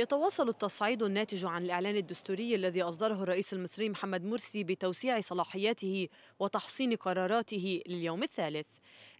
يتواصل التصعيد الناتج عن الإعلان الدستوري الذي أصدره الرئيس المصري محمد مرسي بتوسيع صلاحياته وتحصين قراراته لليوم الثالث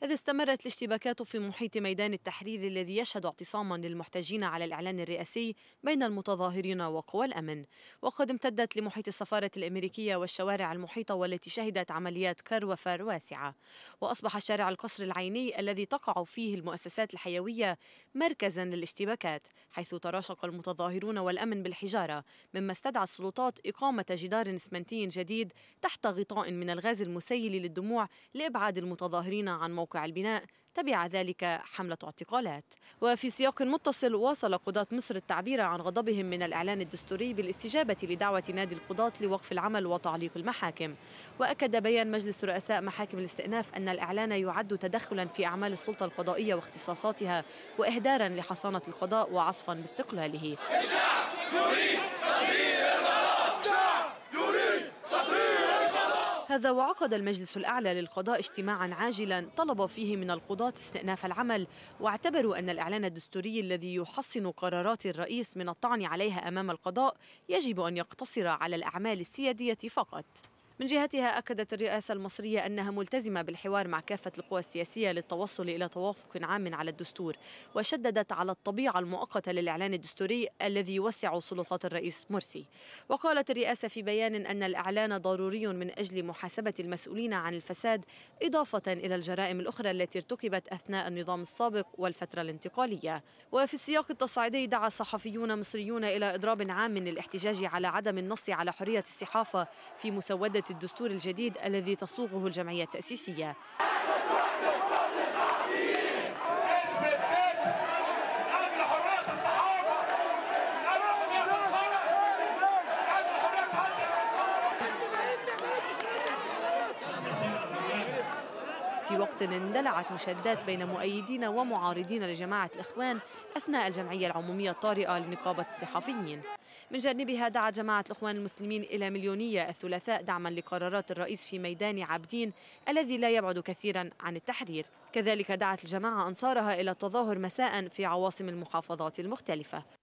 إذ استمرت الاشتباكات في محيط ميدان التحرير الذي يشهد اعتصاما للمحتجين على الإعلان الرئاسي بين المتظاهرين وقوى الأمن وقد امتدت لمحيط السفارة الأمريكية والشوارع المحيطة والتي شهدت عمليات كروفة واسعة وأصبح شارع القصر العيني الذي تقع فيه المؤسسات الحيوية مركزا للاشتباكات حيث تراشق المتظاهرين المتظاهرون والأمن بالحجارة مما استدعى السلطات إقامة جدار اسمنتي جديد تحت غطاء من الغاز المسيل للدموع لإبعاد المتظاهرين عن موقع البناء تبع ذلك حملة اعتقالات وفي سياق متصل واصل قضاة مصر التعبير عن غضبهم من الإعلان الدستوري بالاستجابة لدعوة نادي القضاة لوقف العمل وتعليق المحاكم وأكد بيان مجلس رؤساء محاكم الاستئناف أن الإعلان يعد تدخلا في أعمال السلطة القضائية واختصاصاتها وإهدارا لحصانة القضاء وعصفا باستقلاله الشعب يريد هذا وعقد المجلس الأعلى للقضاء اجتماعا عاجلا طلب فيه من القضاة استئناف العمل واعتبروا أن الإعلان الدستوري الذي يحصن قرارات الرئيس من الطعن عليها أمام القضاء يجب أن يقتصر على الأعمال السيادية فقط من جهتها أكدت الرئاسة المصرية أنها ملتزمة بالحوار مع كافة القوى السياسية للتوصل إلى توافق عام على الدستور وشددت على الطبيعة المؤقتة للإعلان الدستوري الذي يوسع سلطات الرئيس مرسي وقالت الرئاسة في بيان أن الإعلان ضروري من أجل محاسبة المسؤولين عن الفساد إضافة إلى الجرائم الأخرى التي ارتكبت أثناء النظام السابق والفترة الانتقالية وفي السياق التصعيدي دعا صحفيون مصريون إلى إضراب عام للاحتجاج على عدم النص على حرية الصحافة في مسودة الدستور الجديد الذي تصوغه الجمعية التأسيسية في وقت اندلعت مشادات بين مؤيدين ومعارضين لجماعة الإخوان أثناء الجمعية العمومية الطارئة لنقابة الصحفيين من جانبها دعت جماعة الإخوان المسلمين إلى مليونية الثلاثاء دعما لقرارات الرئيس في ميدان عابدين الذي لا يبعد كثيرا عن التحرير كذلك دعت الجماعة أنصارها إلى التظاهر مساء في عواصم المحافظات المختلفة